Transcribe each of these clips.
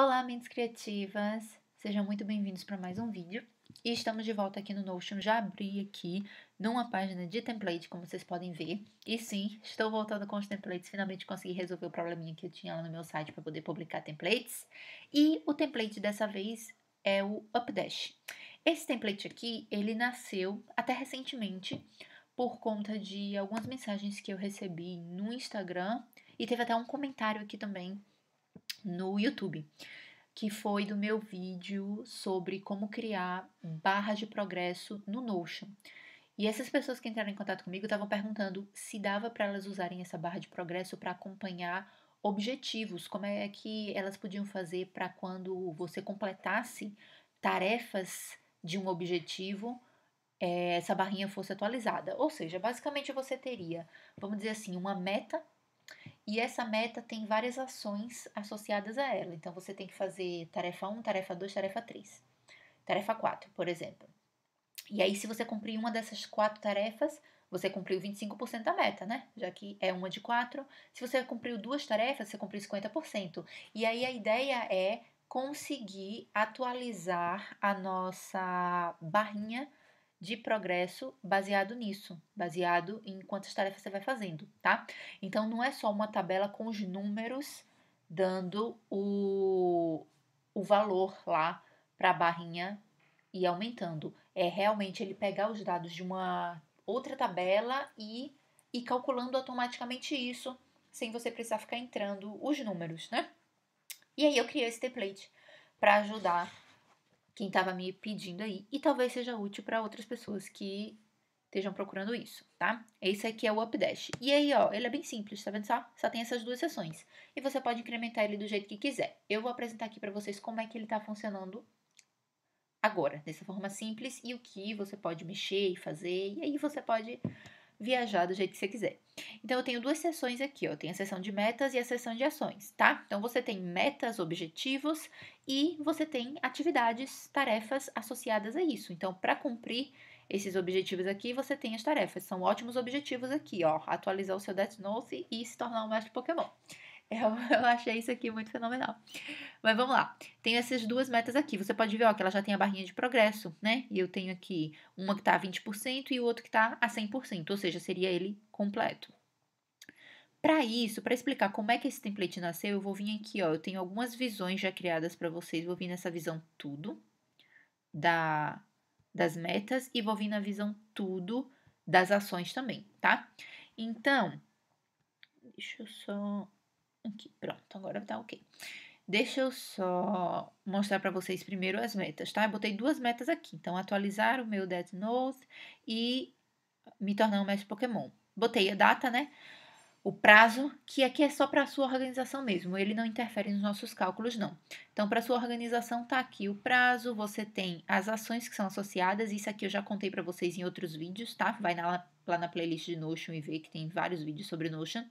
Olá, mentes criativas! Sejam muito bem-vindos para mais um vídeo. E estamos de volta aqui no Notion. Já abri aqui numa página de template, como vocês podem ver. E sim, estou voltando com os templates. Finalmente consegui resolver o probleminha que eu tinha lá no meu site para poder publicar templates. E o template dessa vez é o Updash. Esse template aqui, ele nasceu até recentemente por conta de algumas mensagens que eu recebi no Instagram. E teve até um comentário aqui também no YouTube, que foi do meu vídeo sobre como criar barras de progresso no Notion. E essas pessoas que entraram em contato comigo estavam perguntando se dava para elas usarem essa barra de progresso para acompanhar objetivos, como é que elas podiam fazer para quando você completasse tarefas de um objetivo, eh, essa barrinha fosse atualizada. Ou seja, basicamente você teria, vamos dizer assim, uma meta e essa meta tem várias ações associadas a ela. Então, você tem que fazer tarefa 1, tarefa 2, tarefa 3, tarefa 4, por exemplo. E aí, se você cumprir uma dessas quatro tarefas, você cumpriu 25% da meta, né? Já que é uma de quatro. Se você cumpriu duas tarefas, você cumpriu 50%. E aí, a ideia é conseguir atualizar a nossa barrinha de progresso baseado nisso, baseado em quantas tarefas você vai fazendo, tá? Então não é só uma tabela com os números dando o, o valor lá para a barrinha e aumentando. É realmente ele pegar os dados de uma outra tabela e e calculando automaticamente isso, sem você precisar ficar entrando os números, né? E aí eu criei esse template para ajudar quem estava me pedindo aí e talvez seja útil para outras pessoas que estejam procurando isso, tá? Esse aqui é o Updash. E aí, ó, ele é bem simples, tá vendo só? Só tem essas duas seções. E você pode incrementar ele do jeito que quiser. Eu vou apresentar aqui para vocês como é que ele está funcionando agora, dessa forma simples, e o que você pode mexer e fazer. E aí você pode viajar do jeito que você quiser. Então, eu tenho duas sessões aqui, ó. Tem a sessão de metas e a sessão de ações, tá? Então, você tem metas, objetivos e você tem atividades, tarefas associadas a isso. Então, para cumprir esses objetivos aqui, você tem as tarefas. São ótimos objetivos aqui, ó. Atualizar o seu Death Note e se tornar um mestre Pokémon. Eu, eu, achei isso aqui muito fenomenal. Mas vamos lá. Tenho essas duas metas aqui. Você pode ver ó, que ela já tem a barrinha de progresso, né? E eu tenho aqui uma que está a 20% e o outro que está a 100%, ou seja, seria ele completo. Para isso, para explicar como é que esse template nasceu, eu vou vir aqui, ó. Eu tenho algumas visões já criadas para vocês. Vou vir nessa visão tudo da, das metas e vou vir na visão tudo das ações também, tá? Então, deixa eu só Aqui, pronto, agora tá ok. Deixa eu só mostrar para vocês primeiro as metas, tá? Eu botei duas metas aqui. Então, atualizar o meu Dead Note e me tornar um mestre Pokémon. Botei a data, né? O prazo, que aqui é só para sua organização mesmo, ele não interfere nos nossos cálculos, não. Então, para sua organização, tá aqui o prazo, você tem as ações que são associadas, isso aqui eu já contei para vocês em outros vídeos, tá? Vai na, lá na playlist de Notion e vê que tem vários vídeos sobre Notion.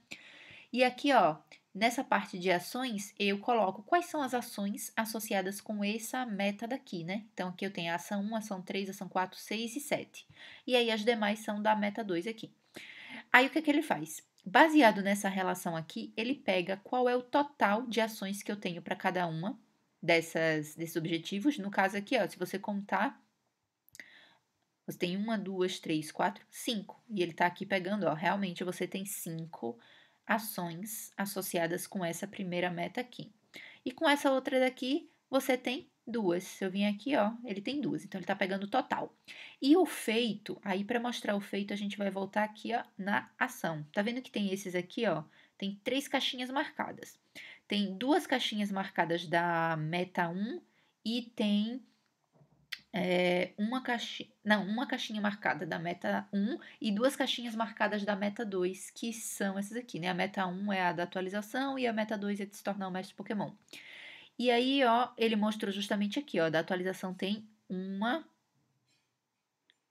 E aqui, ó, nessa parte de ações, eu coloco quais são as ações associadas com essa meta daqui, né? Então, aqui eu tenho a ação 1, ação 3, ação 4, 6 e 7. E aí, as demais são da meta 2 aqui. Aí, o que, é que ele faz? Baseado nessa relação aqui, ele pega qual é o total de ações que eu tenho para cada uma dessas, desses objetivos. No caso aqui, ó, se você contar, você tem uma, duas, três, quatro, cinco. E ele está aqui pegando, ó, realmente você tem cinco ações associadas com essa primeira meta aqui. E com essa outra daqui, você tem duas. Se eu vim aqui, ó, ele tem duas, então ele tá pegando o total. E o feito, aí para mostrar o feito, a gente vai voltar aqui, ó, na ação. Tá vendo que tem esses aqui, ó? Tem três caixinhas marcadas. Tem duas caixinhas marcadas da meta 1 e tem é, uma caixinha, não, uma caixinha marcada da meta 1 e duas caixinhas marcadas da meta 2, que são essas aqui, né? A meta 1 é a da atualização e a meta 2 é de se tornar o mestre Pokémon. E aí, ó, ele mostrou justamente aqui, ó, da atualização tem uma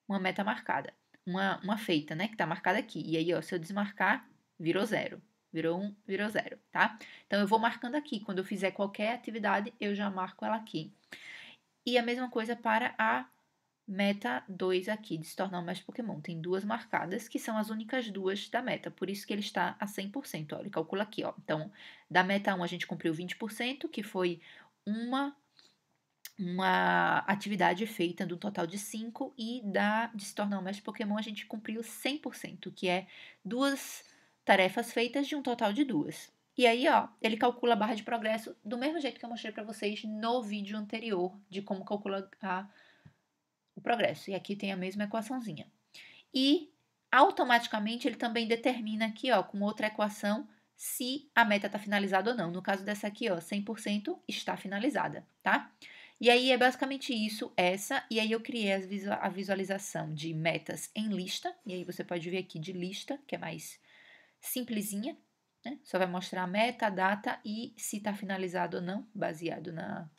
uma meta marcada, uma, uma feita, né, que tá marcada aqui. E aí, ó, se eu desmarcar, virou zero. Virou um, virou zero, tá? Então, eu vou marcando aqui. Quando eu fizer qualquer atividade, eu já marco ela aqui. E a mesma coisa para a meta 2 aqui, de se tornar mais Pokémon. Tem duas marcadas, que são as únicas duas da meta, por isso que ele está a 100%. Ó, ele calcula aqui, ó. Então, da meta 1 a gente cumpriu 20%, que foi uma uma atividade feita do total de 5 e da de se tornar um mestre Pokémon a gente cumpriu 100%, que é duas tarefas feitas de um total de duas. E aí, ó, ele calcula a barra de progresso do mesmo jeito que eu mostrei para vocês no vídeo anterior de como calcula a, o progresso. E aqui tem a mesma equaçãozinha. E automaticamente ele também determina aqui, ó, com outra equação, se a meta está finalizada ou não. No caso dessa aqui, ó, 100% está finalizada, tá? E aí é basicamente isso, essa, e aí eu criei a visualização de metas em lista, e aí você pode ver aqui de lista, que é mais simplesinha, né? Só vai mostrar a meta, a data e se está finalizado ou não, baseado na,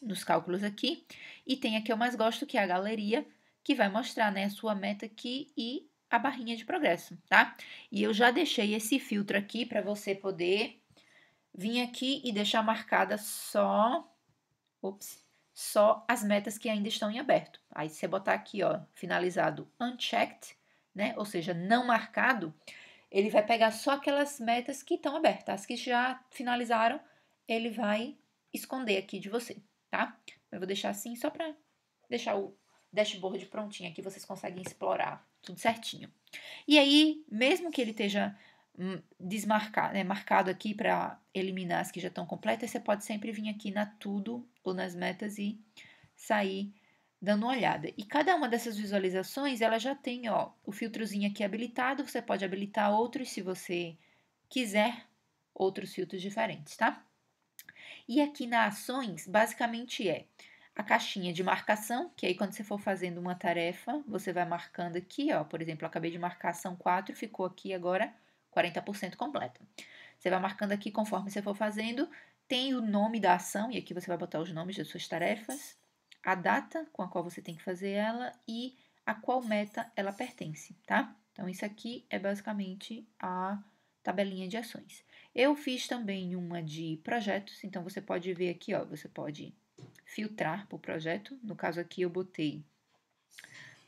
nos cálculos aqui. E tem a que eu mais gosto, que é a galeria, que vai mostrar né, a sua meta aqui e a barrinha de progresso, tá? E eu já deixei esse filtro aqui para você poder vir aqui e deixar marcada só... Ops, só as metas que ainda estão em aberto. Aí você botar aqui, ó, finalizado unchecked, né? Ou seja, não marcado, ele vai pegar só aquelas metas que estão abertas, as que já finalizaram, ele vai esconder aqui de você, tá? Eu vou deixar assim só para deixar o dashboard prontinho aqui, vocês conseguem explorar tudo certinho. E aí, mesmo que ele esteja hum, desmarcado, né, marcado aqui para eliminar as que já estão completas, você pode sempre vir aqui na tudo ou nas metas e sair dando uma olhada. E cada uma dessas visualizações, ela já tem, ó, o filtrozinho aqui habilitado, você pode habilitar outros se você quiser, outros filtros diferentes, tá? E aqui na ações, basicamente é a caixinha de marcação, que aí quando você for fazendo uma tarefa, você vai marcando aqui, ó, por exemplo, eu acabei de marcar ação 4, ficou aqui agora 40% completa. Você vai marcando aqui conforme você for fazendo, tem o nome da ação, e aqui você vai botar os nomes das suas tarefas, a data com a qual você tem que fazer ela e a qual meta ela pertence, tá? Então, isso aqui é basicamente a tabelinha de ações. Eu fiz também uma de projetos, então você pode ver aqui, ó, você pode filtrar por projeto. No caso aqui eu botei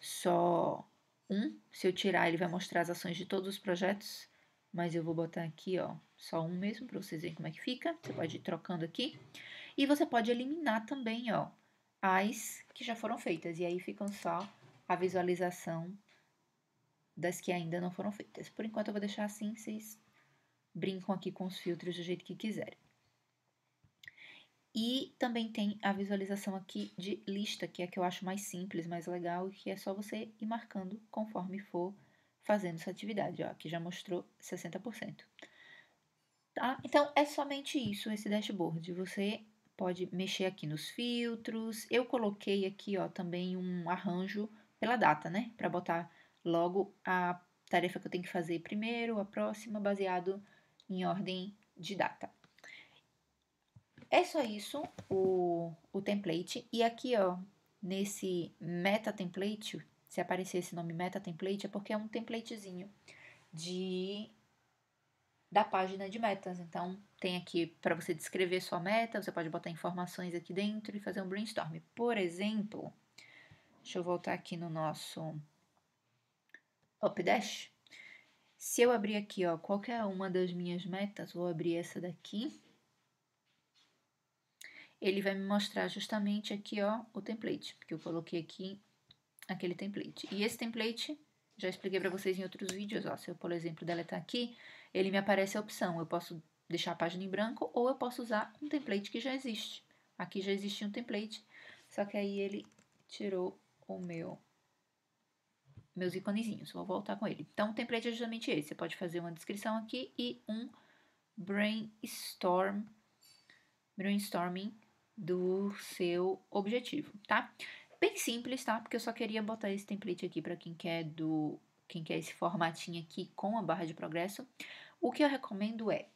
só um. Se eu tirar, ele vai mostrar as ações de todos os projetos, mas eu vou botar aqui, ó, só um mesmo para vocês verem como é que fica. Você pode ir trocando aqui. E você pode eliminar também, ó, as que já foram feitas, e aí ficam só a visualização das que ainda não foram feitas. Por enquanto eu vou deixar assim, vocês brincam aqui com os filtros do jeito que quiserem. E também tem a visualização aqui de lista, que é a que eu acho mais simples, mais legal, e que é só você ir marcando conforme for fazendo essa atividade. Ó, aqui já mostrou 60%. Tá? Então, é somente isso, esse dashboard. Você pode mexer aqui nos filtros. Eu coloquei aqui, ó, também um arranjo pela data, né? Para botar logo a tarefa que eu tenho que fazer primeiro, a próxima, baseado em ordem de data. É só isso o, o template. E aqui, ó, nesse meta template, se aparecer esse nome meta template, é porque é um templatezinho de da página de metas. Então, tem aqui para você descrever sua meta, você pode botar informações aqui dentro e fazer um brainstorm. Por exemplo, deixa eu voltar aqui no nosso Updash. Se eu abrir aqui, ó, qualquer uma das minhas metas, vou abrir essa daqui. Ele vai me mostrar justamente aqui, ó, o template, que eu coloquei aqui aquele template. E esse template, já expliquei para vocês em outros vídeos, ó, se eu, por exemplo, deletar aqui, ele me aparece a opção, eu posso deixar a página em branco, ou eu posso usar um template que já existe. Aqui já existia um template, só que aí ele tirou o meu meus iconezinhos. Vou voltar com ele. Então, o template é justamente esse. Você pode fazer uma descrição aqui e um brainstorm, brainstorming do seu objetivo, tá? Bem simples, tá? Porque eu só queria botar esse template aqui para quem quer do quem quer esse formatinho aqui com a barra de progresso. O que eu recomendo é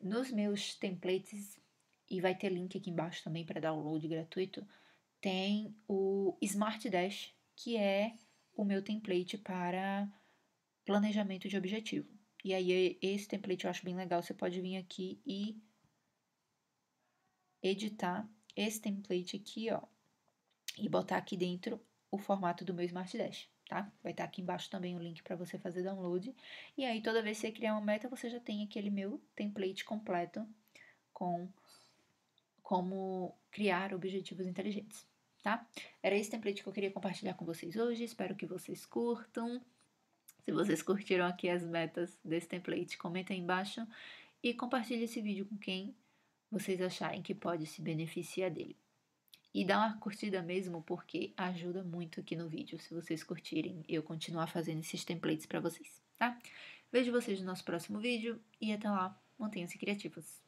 nos meus templates, e vai ter link aqui embaixo também para download gratuito, tem o Smart Dash, que é o meu template para planejamento de objetivo. E aí, esse template eu acho bem legal. Você pode vir aqui e editar esse template aqui, ó, e botar aqui dentro o formato do meu Smart Dash tá? Vai estar tá aqui embaixo também o link para você fazer download. E aí, toda vez que você criar uma meta, você já tem aquele meu template completo com como criar objetivos inteligentes, tá? Era esse template que eu queria compartilhar com vocês hoje. Espero que vocês curtam. Se vocês curtiram aqui as metas desse template, comenta aí embaixo e compartilhe esse vídeo com quem vocês acharem que pode se beneficiar dele. E dá uma curtida mesmo, porque ajuda muito aqui no vídeo, se vocês curtirem, eu continuar fazendo esses templates para vocês, tá? Vejo vocês no nosso próximo vídeo e até lá, mantenham-se criativos!